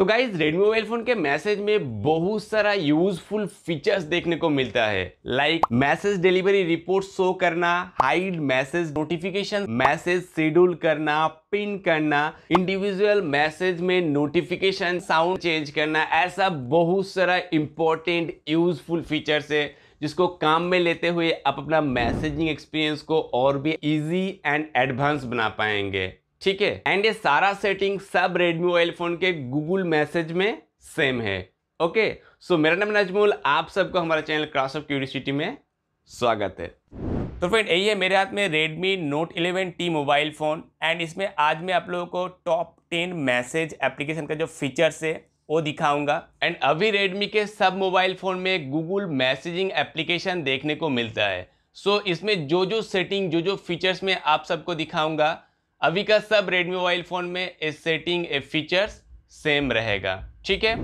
तो guys Redmi mobile phone के message में बहुत सारा यूजफुल फीचर्स देखने को मिलता है like message delivery report show करना hide message notification message schedule करना पिन करना इंडिविजुअल मैसेज में नोटिफिकेशन साउंड चेंज करना ऐसा बहुत सारा इंपॉर्टेंट यूजफुल फीचर्स है जिसको काम में लेते हुए आप अपना मैसेजिंग एक्सपीरियंस को और भी इजी एंड एडवांस बना पाएंगे ठीक है एंड ये सारा सेटिंग सब रेडमी मोबाइल फोन के गूगल मैसेज में सेम है ओके सो मेरा नाम नजमुल आप सबको हमारे चैनल क्रॉस ऑफ क्यूरिसिटी में स्वागत है तो फ्रेंड यही है मेरे हाथ में Redmi note 11T T mobile phone and इसमें आज मैं आप लोगों को टॉप 10 मैसेज एप्लीकेशन का जो फीचर्स है वो दिखाऊंगा एंड अभी रेडमी के सब मोबाइल फ़ोन में गूगल मैसेजिंग एप्लीकेशन देखने को मिलता है सो so, इसमें जो जो सेटिंग जो जो फीचर्स में आप सबको दिखाऊंगा अभी का सब रेडमी मोबाइल फ़ोन में इस सेटिंग ए फीचर्स सेम रहेगा ठीक है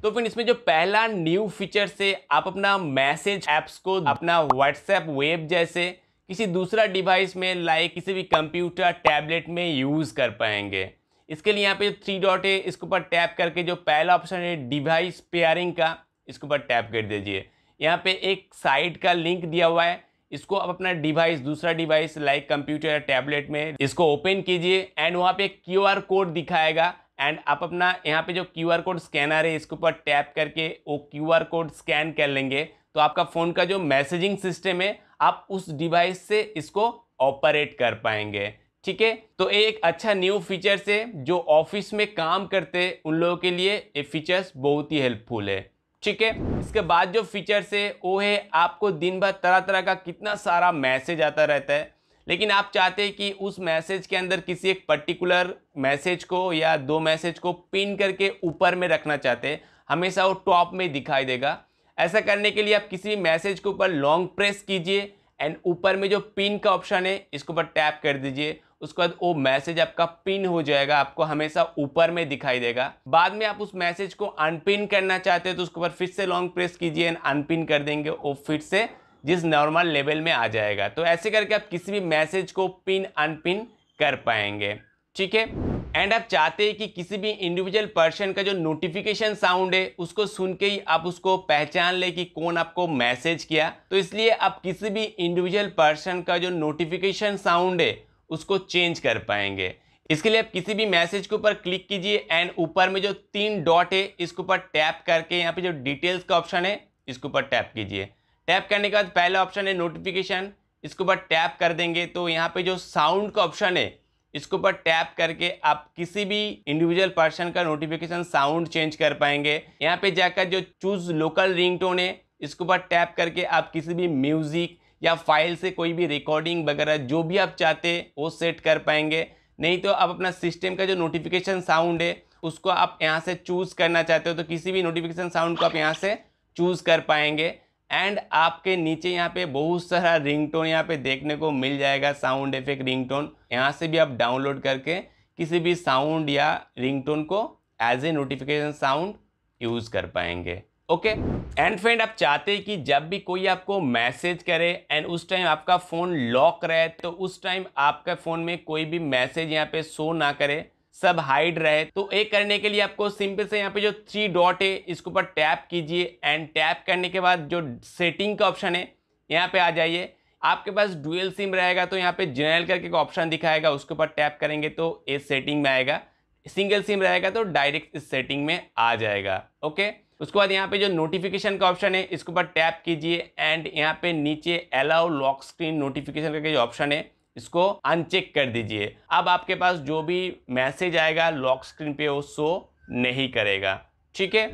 तो फिर इसमें जो पहला न्यू फीचर से आप अपना मैसेज ऐप्स को अपना व्हाट्सएप वेब जैसे किसी दूसरा डिवाइस में लाइक किसी भी कंप्यूटर टैबलेट में यूज़ कर पाएंगे इसके लिए यहाँ पे थ्री डॉट है इसके ऊपर टैप करके जो पहला ऑप्शन है डिवाइस पेयरिंग का इसके ऊपर टैप कर दीजिए यहाँ पे एक साइट का लिंक दिया हुआ है इसको आप अपना डिवाइस दूसरा डिवाइस लाइक कंप्यूटर या टैबलेट में इसको ओपन कीजिए एंड वहाँ पे क्यू आर कोड दिखाएगा एंड आप अपना यहाँ पे जो क्यू आर कोड स्कैनर है इसके ऊपर टैप करके वो क्यू आर कोड स्कैन कर लेंगे तो आपका फ़ोन का जो मैसेजिंग सिस्टम है आप उस डिवाइस से इसको ऑपरेट कर पाएंगे ठीक है तो ये एक अच्छा न्यू फीचर्स है जो ऑफिस में काम करते उन लोगों के लिए ये फीचर्स बहुत ही हेल्पफुल है ठीक है इसके बाद जो फीचर्स है वो है आपको दिन भर तरह तरह का कितना सारा मैसेज आता रहता है लेकिन आप चाहते हैं कि उस मैसेज के अंदर किसी एक पर्टिकुलर मैसेज को या दो मैसेज को पिन करके ऊपर में रखना चाहते हैं हमेशा वो टॉप में दिखाई देगा ऐसा करने के लिए आप किसी मैसेज के ऊपर लॉन्ग प्रेस कीजिए एंड ऊपर में जो पिन का ऑप्शन है इसके ऊपर टैप कर दीजिए उसके बाद वो मैसेज आपका पिन हो जाएगा आपको हमेशा ऊपर में दिखाई देगा बाद में आप उस मैसेज को अनपिन करना चाहते हैं तो उसके ऊपर फिर से लॉन्ग प्रेस कीजिए एंड अनपिन कर देंगे वो फिर से जिस नॉर्मल लेवल में आ जाएगा तो ऐसे करके आप किसी भी मैसेज को पिन अनपिन कर पाएंगे ठीक है एंड आप चाहते हैं कि किसी भी इंडिविजुअल पर्सन का जो नोटिफिकेशन साउंड है उसको सुन के ही आप उसको पहचान ले कि कौन आपको मैसेज किया तो इसलिए आप किसी भी इंडिविजुअल पर्सन का जो नोटिफिकेशन साउंड है उसको चेंज कर पाएंगे इसके लिए आप किसी भी मैसेज के ऊपर क्लिक कीजिए एंड ऊपर में जो तीन डॉट है इसके ऊपर टैप करके यहाँ पे जो डिटेल्स का ऑप्शन है इसके ऊपर टैप कीजिए टैप करने के बाद पहला ऑप्शन है नोटिफिकेशन इसके ऊपर टैप कर देंगे तो यहाँ पे जो साउंड का ऑप्शन है इसके ऊपर टैप करके आप किसी भी इंडिविजुअल पर्सन का नोटिफिकेशन साउंड चेंज कर पाएंगे यहाँ पे जाकर जो चूज लोकल रिंग है इसके ऊपर टैप करके आप किसी भी म्यूजिक या फाइल से कोई भी रिकॉर्डिंग वगैरह जो भी आप चाहते वो सेट कर पाएंगे नहीं तो आप अपना सिस्टम का जो नोटिफिकेशन साउंड है उसको आप यहाँ से चूज़ करना चाहते हो तो किसी भी नोटिफिकेशन साउंड को आप यहाँ से चूज़ कर पाएंगे एंड आपके नीचे यहाँ पे बहुत सारा रिंगटोन यहाँ पे देखने को मिल जाएगा साउंड इफेक्ट रिंगटोन यहाँ से भी आप डाउनलोड करके किसी भी साउंड या रिंगटोन को as a notification sound use कर पाएंगे ओके एंड फ्रेंड आप चाहते हैं कि जब भी कोई आपको मैसेज करे एंड उस टाइम आपका फ़ोन लॉक रहे तो उस टाइम आपका फ़ोन में कोई भी मैसेज यहाँ पे शो ना करे सब हाइड रहे तो एक करने के लिए आपको सिंपल से यहाँ पे जो थ्री डॉट है इसके ऊपर टैप कीजिए एंड टैप करने के बाद जो सेटिंग का ऑप्शन है यहाँ पर आ जाइए आपके पास डुअल सिम रहेगा तो यहाँ पर जनरल करके एक ऑप्शन दिखाएगा उसके ऊपर टैप करेंगे तो ये सेटिंग में आएगा सिंगल सिम रहेगा तो डायरेक्ट इस सेटिंग में आ जाएगा ओके उसके बाद यहाँ पे जो नोटिफिकेशन का ऑप्शन है इसके ऊपर टैप कीजिए एंड यहाँ पे नीचे अलाउ लॉक स्क्रीन नोटिफिकेशन का जो ऑप्शन है इसको अनचेक कर दीजिए अब आपके पास जो भी मैसेज आएगा लॉक स्क्रीन पे वो शो नहीं करेगा ठीक है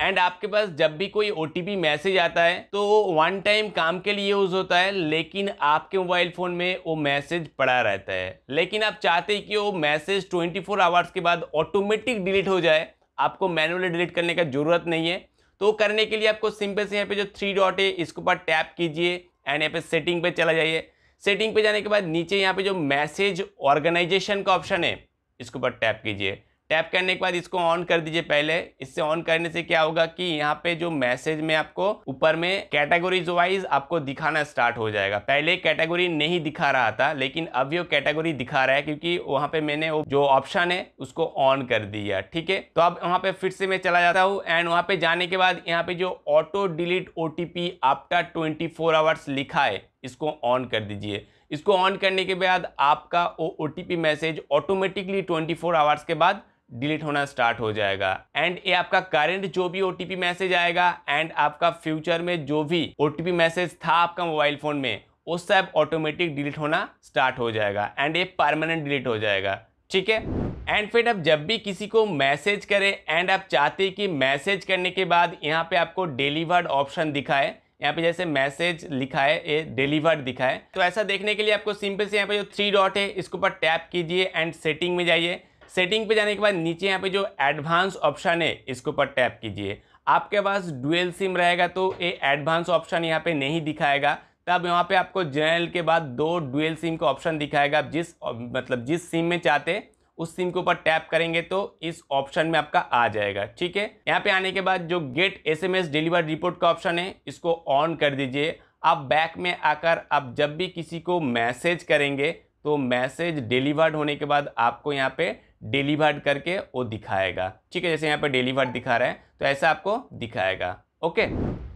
एंड आपके पास जब भी कोई ओ मैसेज आता है तो वो वन टाइम काम के लिए यूज़ होता है लेकिन आपके मोबाइल फ़ोन में वो मैसेज पड़ा रहता है लेकिन आप चाहते हैं कि वो मैसेज 24 फोर आवर्स के बाद ऑटोमेटिक डिलीट हो जाए आपको मैनुअली डिलीट करने का जरूरत नहीं है तो करने के लिए आपको सिंपल से यहाँ पे जो थ्री डॉट है इसके ऊपर टैप कीजिए एंड यहाँ पे सेटिंग पे चला जाइए सेटिंग पे जाने के बाद नीचे यहाँ पे जो मैसेज ऑर्गेनाइजेशन का ऑप्शन है इसके ऊपर टैप कीजिए टैप करने के बाद इसको ऑन कर दीजिए पहले इससे ऑन करने से क्या होगा कि यहाँ पे जो मैसेज में आपको ऊपर में कैटेगरीज वाइज आपको दिखाना स्टार्ट हो जाएगा पहले कैटेगरी नहीं दिखा रहा था लेकिन अब ये कैटेगरी दिखा रहा है क्योंकि वहाँ पे मैंने वो जो ऑप्शन है उसको ऑन कर दिया ठीक है तो अब वहाँ पे फिर से मैं चला जाता हूँ एंड वहाँ पे जाने के बाद यहाँ पे जो auto delete O T after twenty hours लिखा है इसको ऑन कर दीजिए इसको ऑन करने के बाद आपका वो ओ मैसेज ऑटोमेटिकली 24 फोर आवर्स के बाद डिलीट होना स्टार्ट हो जाएगा एंड ये आपका करेंट जो भी ओ मैसेज आएगा एंड आपका फ्यूचर में जो भी ओ मैसेज था आपका मोबाइल फ़ोन में वो सब ऑटोमेटिक डिलीट होना स्टार्ट हो जाएगा एंड ये परमानेंट डिलीट हो जाएगा ठीक है एंड फिर आप जब भी किसी को मैसेज करें एंड आप चाहते हैं कि मैसेज करने के बाद यहाँ पे आपको डिलीवर्ड ऑप्शन दिखाए यहाँ पे जैसे मैसेज लिखा है ये डिलीवर्ड दिखा है तो ऐसा देखने के लिए आपको सिंपल से यहाँ पे जो थ्री डॉट है इसके ऊपर टैप कीजिए एंड सेटिंग में जाइए सेटिंग पे जाने के बाद नीचे यहाँ पे जो एडवांस ऑप्शन है इसके ऊपर टैप कीजिए आपके पास डुअल सिम रहेगा तो ये एडवांस ऑप्शन यहाँ पे नहीं दिखाएगा तब यहाँ पे आपको जनरल के बाद दो डुअल सिम का ऑप्शन दिखाएगा जिस मतलब जिस सिम में चाहते उस सिम के ऊपर टैप करेंगे तो इस ऑप्शन में आपका आ जाएगा ठीक है यहाँ पे आने के बाद जो get S M S deliver report का ऑप्शन है इसको ऑन कर दीजिए आप बैक में आकर आप जब भी किसी को मैसेज करेंगे तो मैसेज डिलीवर्ड होने के बाद आपको यहाँ पे डिलीवर्ड करके वो दिखाएगा ठीक है जैसे यहाँ पे डिलीवर्ड दिखा रहा है तो ऐसा आपको दिखाएगा ओके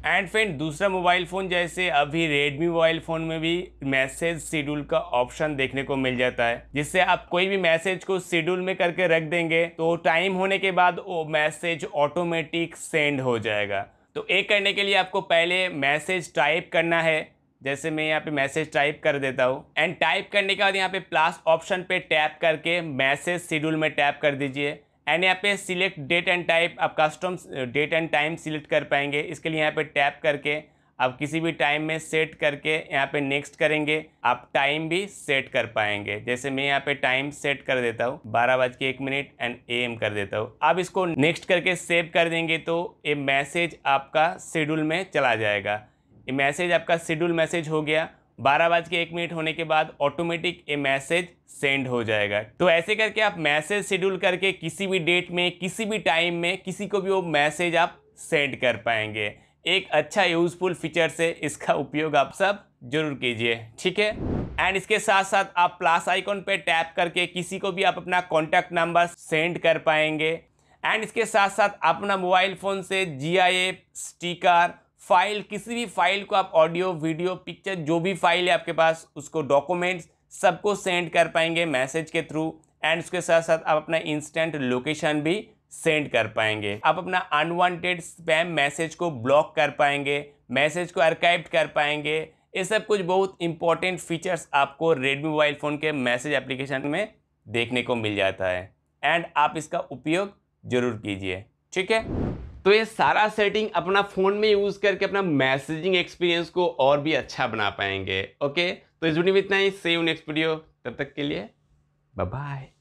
एंड फ्रेंड दूसरा मोबाइल फ़ोन जैसे अभी रेडमी मोबाइल फ़ोन में भी मैसेज शेड्यूल का ऑप्शन देखने को मिल जाता है जिससे आप कोई भी मैसेज को शेड्यूल में करके रख देंगे तो टाइम होने के बाद वो मैसेज ऑटोमेटिक सेंड हो जाएगा तो एक करने के लिए आपको पहले मैसेज टाइप करना है जैसे मैं यहाँ पे मैसेज टाइप कर देता हूँ एंड टाइप करने के बाद यहाँ पे प्लस ऑप्शन पे टैप करके मैसेज शेड्यूल में टैप कर दीजिए एंड यहाँ पे सिलेक्ट डेट एंड टाइप आप custom date and time select कर पाएंगे इसके लिए यहाँ पे टैप करके आप किसी भी टाइम में सेट करके यहाँ पे नेक्स्ट करेंगे आप टाइम भी सेट कर पाएंगे जैसे मैं यहाँ पे टाइम सेट कर देता हूँ बारह बज के एक मिनट एंड एम कर देता हूँ आप इसको नेक्स्ट करके सेव कर देंगे तो ये मैसेज आपका शेड्यूल में चला जाएगा ये मैसेज आपका शेड्यूल मैसेज हो गया बारह बज के एक मिनट होने के बाद ऑटोमेटिक ये मैसेज सेंड हो जाएगा तो ऐसे करके आप मैसेज शेड्यूल करके किसी भी डेट में किसी भी टाइम में किसी को भी वो मैसेज आप सेंड कर पाएंगे एक अच्छा यूज़फुल फीचर से इसका उपयोग आप सब जरूर कीजिए ठीक है एंड इसके साथ साथ आप प्लस आइकॉन पे टैप करके किसी को भी आप अपना कॉन्टैक्ट नंबर सेंड कर पाएंगे एंड इसके साथ साथ अपना मोबाइल फ़ोन से G I F sticker file किसी भी फाइल को आप ऑडियो वीडियो पिक्चर जो भी फाइल है आपके पास उसको डॉक्यूमेंट्स सबको सेंड कर पाएंगे मैसेज के थ्रू एंड उसके साथ साथ आप अपना इंस्टेंट लोकेशन भी सेंड कर पाएंगे आप अपना अनवांटेड स्पैम मैसेज को ब्लॉक कर पाएंगे मैसेज को आर्काइव कर पाएंगे ये सब कुछ बहुत इंपॉर्टेंट फीचर्स आपको रेडमी मोबाइल फ़ोन के मैसेज एप्लीकेशन में देखने को मिल जाता है एंड आप इसका उपयोग ज़रूर कीजिए ठीक है तो ये सारा सेटिंग अपना फ़ोन में यूज़ करके अपना मैसेजिंग एक्सपीरियंस को और भी अच्छा बना पाएंगे ओके तो इस वीडियो में इतना ही सेव नेक्स्ट वीडियो तब तक के लिए बाय